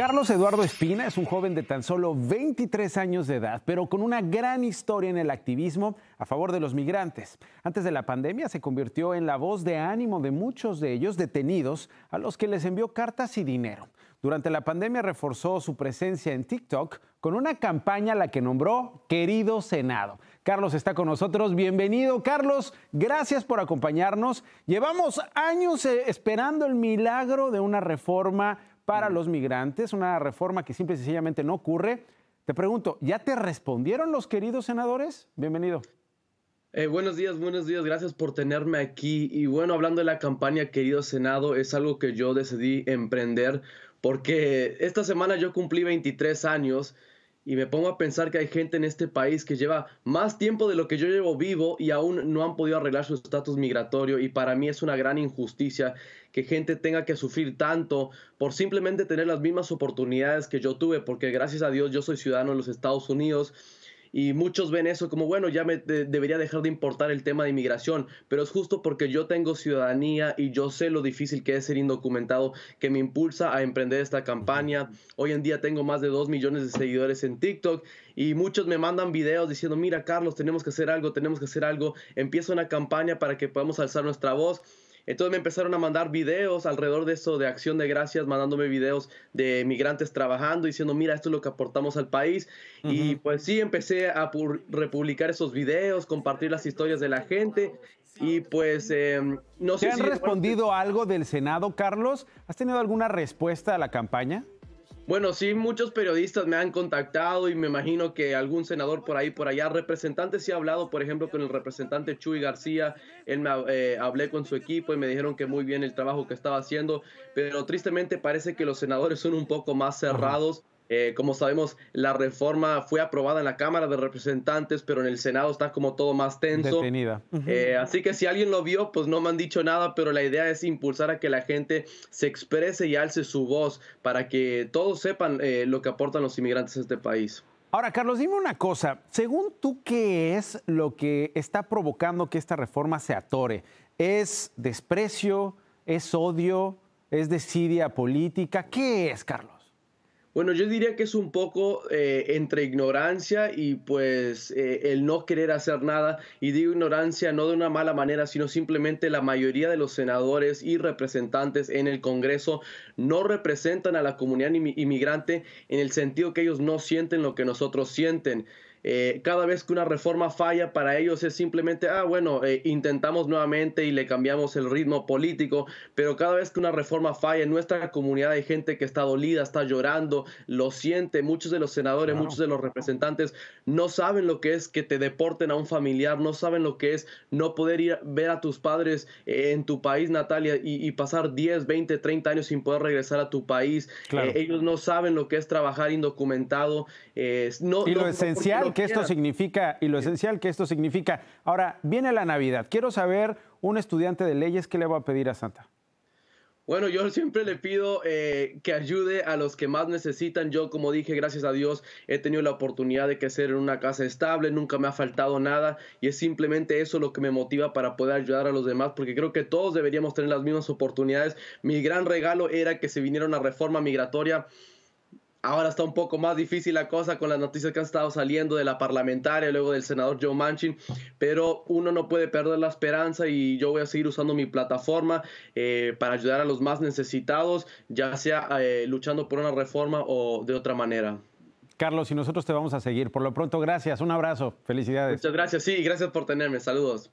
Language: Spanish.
Carlos Eduardo Espina es un joven de tan solo 23 años de edad, pero con una gran historia en el activismo a favor de los migrantes. Antes de la pandemia se convirtió en la voz de ánimo de muchos de ellos detenidos a los que les envió cartas y dinero. Durante la pandemia reforzó su presencia en TikTok con una campaña a la que nombró Querido Senado. Carlos está con nosotros. Bienvenido, Carlos. Gracias por acompañarnos. Llevamos años eh, esperando el milagro de una reforma para los migrantes, una reforma que simple y sencillamente no ocurre. Te pregunto, ¿ya te respondieron los queridos senadores? Bienvenido. Eh, buenos días, buenos días, gracias por tenerme aquí. Y bueno, hablando de la campaña, querido Senado, es algo que yo decidí emprender porque esta semana yo cumplí 23 años y me pongo a pensar que hay gente en este país que lleva más tiempo de lo que yo llevo vivo y aún no han podido arreglar su estatus migratorio y para mí es una gran injusticia que gente tenga que sufrir tanto por simplemente tener las mismas oportunidades que yo tuve, porque gracias a Dios yo soy ciudadano de los Estados Unidos y muchos ven eso como, bueno, ya me debería dejar de importar el tema de inmigración, pero es justo porque yo tengo ciudadanía y yo sé lo difícil que es ser indocumentado que me impulsa a emprender esta campaña. Hoy en día tengo más de 2 millones de seguidores en TikTok y muchos me mandan videos diciendo, mira Carlos, tenemos que hacer algo, tenemos que hacer algo. empiezo una campaña para que podamos alzar nuestra voz. Entonces me empezaron a mandar videos alrededor de eso, de acción de gracias, mandándome videos de migrantes trabajando, diciendo, mira, esto es lo que aportamos al país. Y pues sí, empecé a republicar esos videos, compartir las historias de la gente. Y pues em, no ¿Te sé... ¿Te han respondido algo del Senado, Carlos? ¿Has tenido alguna respuesta a la campaña? Bueno, sí, muchos periodistas me han contactado y me imagino que algún senador por ahí, por allá, representante, sí ha hablado, por ejemplo, con el representante Chuy García, él me eh, hablé con su equipo y me dijeron que muy bien el trabajo que estaba haciendo, pero tristemente parece que los senadores son un poco más cerrados. Eh, como sabemos, la reforma fue aprobada en la Cámara de Representantes, pero en el Senado está como todo más tenso. Eh, así que si alguien lo vio, pues no me han dicho nada, pero la idea es impulsar a que la gente se exprese y alce su voz para que todos sepan eh, lo que aportan los inmigrantes a este país. Ahora, Carlos, dime una cosa. Según tú, ¿qué es lo que está provocando que esta reforma se atore? ¿Es desprecio? ¿Es odio? ¿Es desidia política? ¿Qué es, Carlos? Bueno, yo diría que es un poco eh, entre ignorancia y pues eh, el no querer hacer nada. Y digo ignorancia no de una mala manera, sino simplemente la mayoría de los senadores y representantes en el Congreso no representan a la comunidad inmigrante en el sentido que ellos no sienten lo que nosotros sienten. Eh, cada vez que una reforma falla para ellos es simplemente, ah, bueno, eh, intentamos nuevamente y le cambiamos el ritmo político, pero cada vez que una reforma falla en nuestra comunidad hay gente que está dolida, está llorando, lo siente, muchos de los senadores, muchos de los representantes no saben lo que es que te deporten a un familiar, no saben lo que es no poder ir a ver a tus padres eh, en tu país, Natalia, y, pasar 10, 20, 30 años sin poder regresar a tu país. ellos no saben lo que es trabajar indocumentado. no, y lo esencial que esto significa y lo esencial que esto significa. Ahora, viene la Navidad. Quiero saber, un estudiante de leyes, ¿qué le va a pedir a Santa? Bueno, yo siempre le pido eh, que ayude a los que más necesitan. Yo, como dije, gracias a Dios he tenido la oportunidad de crecer en una casa estable, nunca me ha faltado nada y es simplemente eso lo que me motiva para poder ayudar a los demás, porque creo que todos deberíamos tener las mismas oportunidades. Mi gran regalo era que se viniera una reforma migratoria Ahora está un poco más difícil la cosa con las noticias que han estado saliendo de la parlamentaria, luego del senador Joe Manchin, pero uno no puede perder la esperanza y yo voy a seguir usando mi plataforma eh, para ayudar a los más necesitados, ya sea eh, luchando por una reforma o de otra manera. Carlos, y nosotros te vamos a seguir. Por lo pronto, gracias, un abrazo, felicidades. Muchas gracias, sí, gracias por tenerme, saludos.